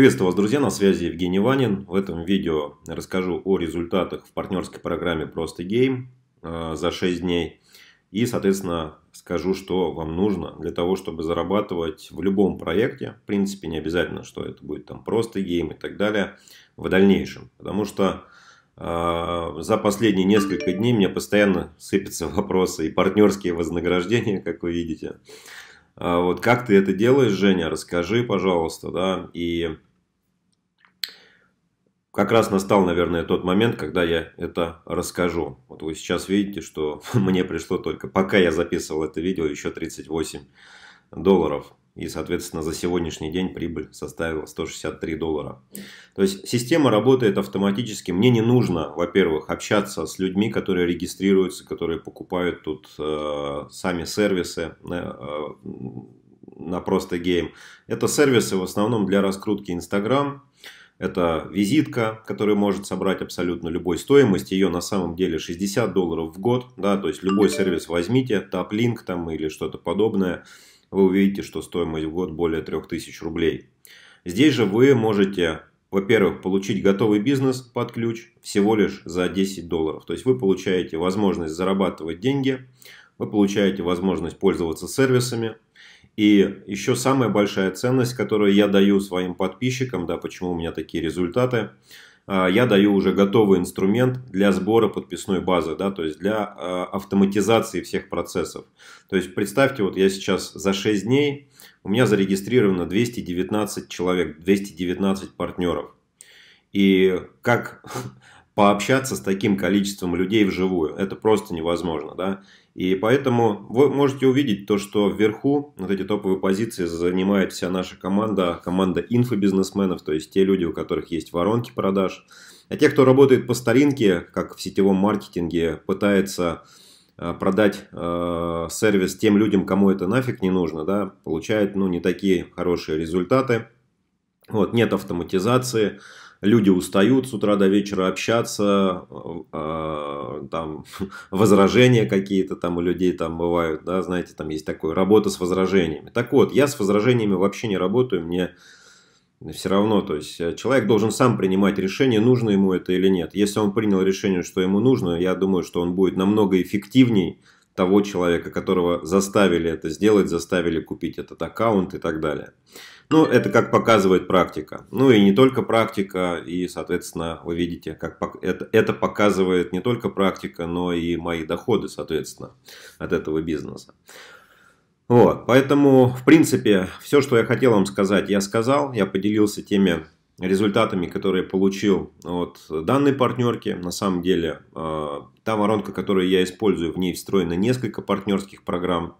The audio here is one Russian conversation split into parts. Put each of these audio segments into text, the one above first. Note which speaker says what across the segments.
Speaker 1: Приветствую вас, друзья, на связи Евгений Ванин. В этом видео расскажу о результатах в партнерской программе «Просто гейм» э, за 6 дней. И, соответственно, скажу, что вам нужно для того, чтобы зарабатывать в любом проекте. В принципе, не обязательно, что это будет там «Просто гейм» и так далее в дальнейшем. Потому что э, за последние несколько дней мне постоянно сыпятся вопросы и партнерские вознаграждения, как вы видите. А вот как ты это делаешь, Женя, расскажи, пожалуйста, да, и как раз настал, наверное, тот момент, когда я это расскажу. Вот вы сейчас видите, что мне пришло только, пока я записывал это видео, еще 38 долларов. И, соответственно, за сегодняшний день прибыль составила 163 доллара. То есть система работает автоматически. Мне не нужно, во-первых, общаться с людьми, которые регистрируются, которые покупают тут э, сами сервисы э, э на просто гейм. Это сервисы в основном для раскрутки Instagram, это визитка, которую может собрать абсолютно любой стоимость. Ее на самом деле 60 долларов в год. Да, то есть любой сервис возьмите, топлинк там или что-то подобное. Вы увидите, что стоимость в год более 3000 рублей. Здесь же вы можете, во-первых, получить готовый бизнес под ключ всего лишь за 10 долларов. То есть вы получаете возможность зарабатывать деньги, вы получаете возможность пользоваться сервисами, и еще самая большая ценность, которую я даю своим подписчикам, да, почему у меня такие результаты, а, я даю уже готовый инструмент для сбора подписной базы, да, то есть для а, автоматизации всех процессов. То есть представьте, вот я сейчас за 6 дней, у меня зарегистрировано 219 человек, 219 партнеров. И как пообщаться с таким количеством людей вживую. Это просто невозможно, да. И поэтому вы можете увидеть то, что вверху вот эти топовые позиции занимает вся наша команда, команда инфобизнесменов, то есть те люди, у которых есть воронки продаж. А те, кто работает по старинке, как в сетевом маркетинге, пытается э, продать э, сервис тем людям, кому это нафиг не нужно, да, получает, ну, не такие хорошие результаты. Вот, нет автоматизации, люди устают с утра до вечера общаться, э, э там возражения какие-то там у людей там бывают, да, знаете, там есть такое, работа с возражениями. Так вот, я с возражениями вообще не работаю, мне все равно, то есть э, человек должен сам принимать решение, нужно ему это или нет. Если он принял решение, что ему нужно, я думаю, что он будет намного эффективней того человека, которого заставили это сделать, заставили купить этот аккаунт и так далее. Ну, это как показывает практика. Ну и не только практика, и, соответственно, вы видите, как это, показывает не только практика, но и мои доходы, соответственно, от этого бизнеса. Вот, поэтому, в принципе, все, что я хотел вам сказать, я сказал, я поделился теми результатами, которые получил от данной партнерки. На самом деле, э, та воронка, которую я использую, в ней встроено несколько партнерских программ.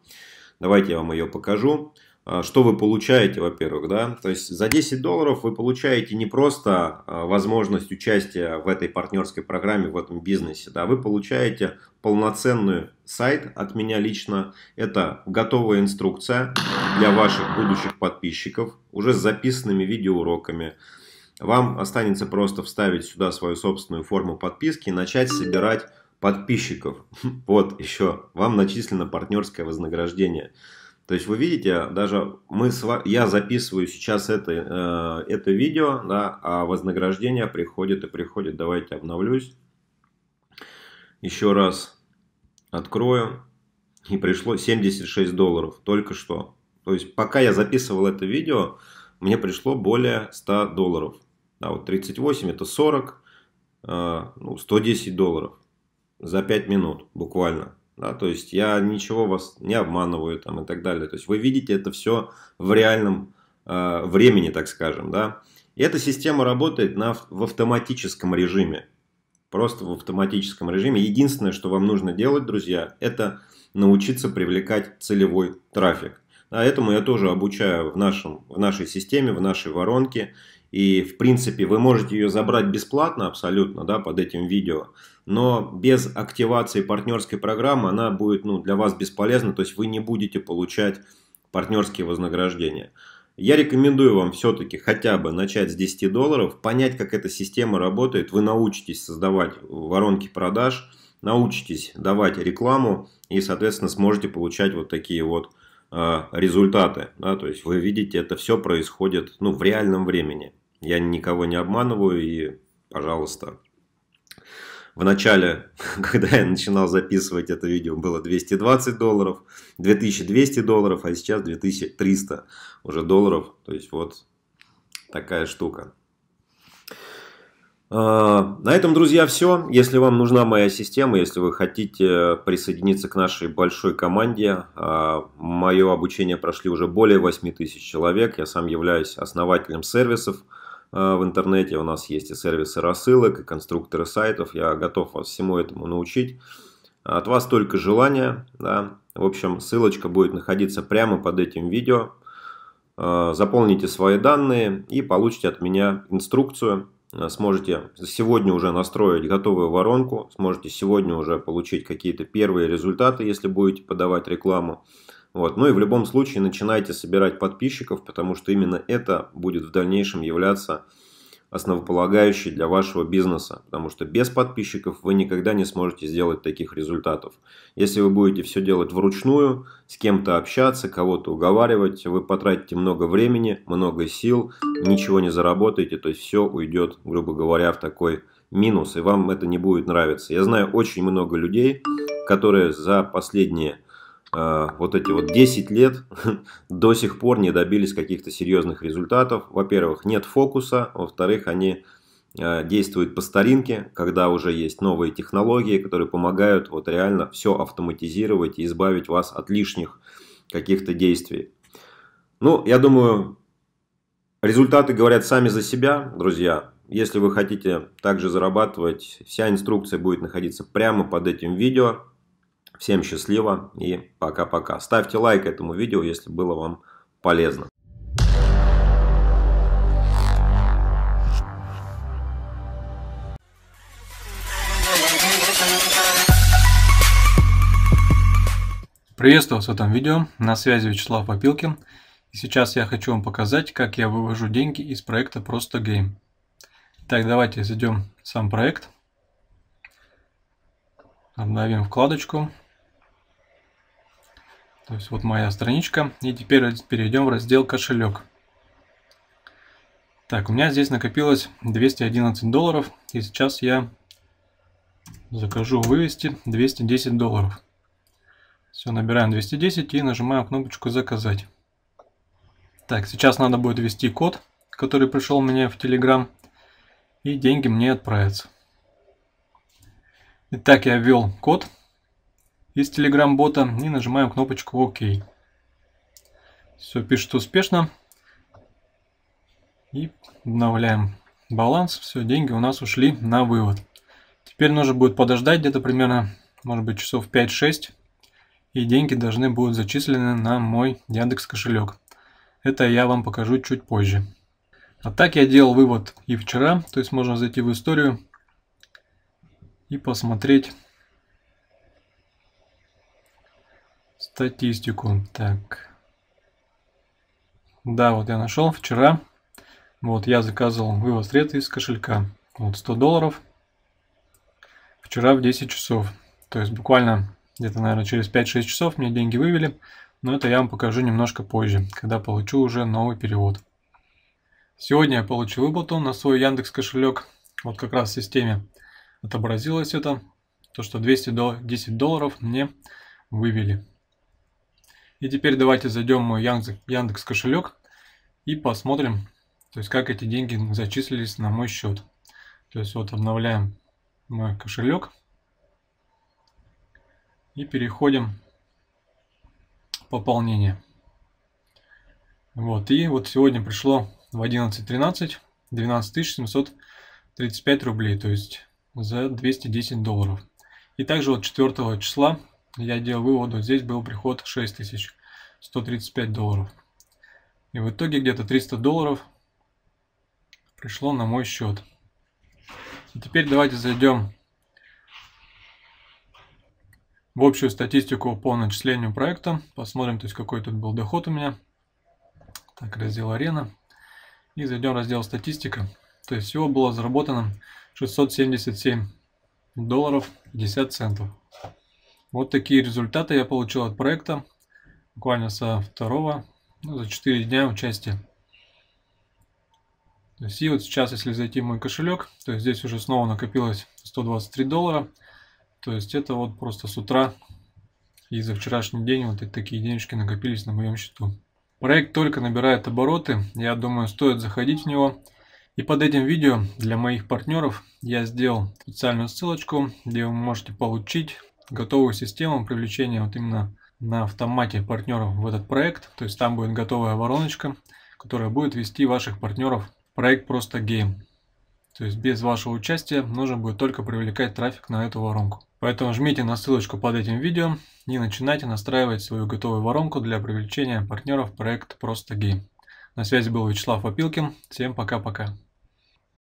Speaker 1: Давайте я вам ее покажу. Э, что вы получаете, во-первых, да, то есть за 10 долларов вы получаете не просто э, возможность участия в этой партнерской программе, в этом бизнесе, да, вы получаете полноценный сайт от меня лично, это готовая инструкция для ваших будущих подписчиков, уже с записанными видеоуроками, вам останется просто вставить сюда свою собственную форму подписки и начать собирать подписчиков. Вот еще вам начислено партнерское вознаграждение – то есть вы видите, даже мы с вами, я записываю сейчас это, э, это видео, да, а вознаграждение приходит и приходит. Давайте обновлюсь. Еще раз открою. И пришло 76 долларов только что. То есть пока я записывал это видео, мне пришло более 100 долларов. Да, вот 38 это 40, э, ну, 110 долларов за 5 минут буквально да, то есть я ничего вас не обманываю там и так далее, то есть вы видите это все в реальном э, времени, так скажем, да. И эта система работает на, в автоматическом режиме, просто в автоматическом режиме. Единственное, что вам нужно делать, друзья, это научиться привлекать целевой трафик. А этому я тоже обучаю в, нашем, в нашей системе, в нашей воронке. И, в принципе, вы можете ее забрать бесплатно абсолютно, да, под этим видео но без активации партнерской программы она будет ну, для вас бесполезна, то есть вы не будете получать партнерские вознаграждения. Я рекомендую вам все-таки хотя бы начать с 10 долларов, понять, как эта система работает, вы научитесь создавать воронки продаж, научитесь давать рекламу и, соответственно, сможете получать вот такие вот э, результаты. Да? То есть вы видите, это все происходит ну, в реальном времени. Я никого не обманываю и, пожалуйста, в начале, когда я начинал записывать это видео, было 220 долларов, 2200 долларов, а сейчас 2300 уже долларов. То есть вот такая штука. А, на этом, друзья, все. Если вам нужна моя система, если вы хотите присоединиться к нашей большой команде, а, мое обучение прошли уже более 8 тысяч человек. Я сам являюсь основателем сервисов Э, в интернете, у нас есть и сервисы рассылок, и конструкторы сайтов, я готов вас всему этому научить. От вас только желание, да. В общем, ссылочка будет находиться прямо под этим видео. Э, заполните свои данные и получите от меня инструкцию. Э, сможете сегодня уже настроить готовую воронку, сможете сегодня уже получить какие-то первые результаты, если будете подавать рекламу. Вот. Ну и в любом случае начинайте собирать подписчиков, потому что именно это будет в дальнейшем являться основополагающей для вашего бизнеса, потому что без подписчиков вы никогда не сможете сделать таких результатов. Если вы будете все делать вручную, с кем-то общаться, кого-то уговаривать, вы потратите много времени, много сил, ничего не заработаете, то есть все уйдет, грубо говоря, в такой минус, и вам это не будет нравиться. Я знаю очень много людей, которые за последние Э, вот эти вот 10 лет до сих пор не добились каких-то серьезных результатов. Во-первых, нет фокуса, во-вторых, они э, действуют по старинке, когда уже есть новые технологии, которые помогают вот реально все автоматизировать и избавить вас от лишних каких-то действий. Ну, я думаю, результаты говорят сами за себя, друзья. Если вы хотите также зарабатывать, вся инструкция будет находиться прямо под этим видео. Всем счастливо и пока-пока. Ставьте лайк этому видео, если было вам полезно.
Speaker 2: Приветствую вас в этом видео, на связи Вячеслав Попилкин. И сейчас я хочу вам показать, как я вывожу деньги из проекта Просто Гейм. Так, давайте зайдем в сам проект. Обновим вкладочку. То есть вот моя страничка. И теперь перейдем в раздел кошелек. Так, у меня здесь накопилось 211 долларов. И сейчас я закажу вывести 210 долларов. Все, набираем 210 и нажимаем кнопочку «Заказать». Так, сейчас надо будет ввести код, который пришел меня в Telegram, и деньги мне отправятся. Итак, я ввел код из Telegram-бота и нажимаем кнопочку ОК. Все пишет успешно. И обновляем баланс. Все, деньги у нас ушли на вывод. Теперь нужно будет подождать где-то примерно, может быть, часов 5-6. И деньги должны будут зачислены на мой Яндекс кошелек. Это я вам покажу чуть позже. А так я делал вывод и вчера, то есть можно зайти в историю и посмотреть статистику. Так. Да, вот я нашел вчера. Вот я заказывал вывод средств из кошелька. Вот 100 долларов. Вчера в 10 часов. То есть буквально где-то, наверное, через 5-6 часов мне деньги вывели. Но это я вам покажу немножко позже, когда получу уже новый перевод. Сегодня я получил выплату на свой Яндекс кошелек. Вот как раз в системе отобразилось это. То, что 210 долларов мне вывели. И теперь давайте зайдем в мой Яндекс кошелек и посмотрим, то есть как эти деньги зачислились на мой счет. То есть вот обновляем мой кошелек и переходим в пополнение. Вот, и вот сегодня пришло в 11.13 12 735 рублей, то есть за 210 долларов. И также вот 4 числа я делал выводы, здесь был приход 6135 долларов. И в итоге где-то 300 долларов пришло на мой счет. И теперь давайте зайдем в общую статистику по начислению проекта. Посмотрим, то есть какой тут был доход у меня. Так, раздел арена. И зайдем в раздел статистика. То есть всего было заработано 677 долларов 50 центов. Вот такие результаты я получил от проекта, буквально со второго, ну, за 4 дня участия. То есть, и вот сейчас, если зайти в мой кошелек, то есть здесь уже снова накопилось 123 доллара. То есть это вот просто с утра и за вчерашний день вот такие денежки накопились на моем счету. Проект только набирает обороты, я думаю, стоит заходить в него. И под этим видео для моих партнеров я сделал специальную ссылочку, где вы можете получить готовую систему привлечения вот именно на автомате партнеров в этот проект. То есть там будет готовая вороночка, которая будет вести ваших партнеров в проект просто Game, То есть без вашего участия нужно будет только привлекать трафик на эту воронку. Поэтому жмите на ссылочку под этим видео и начинайте настраивать свою готовую воронку для привлечения партнеров в проект просто Game. На связи был Вячеслав Опилкин. Всем пока-пока.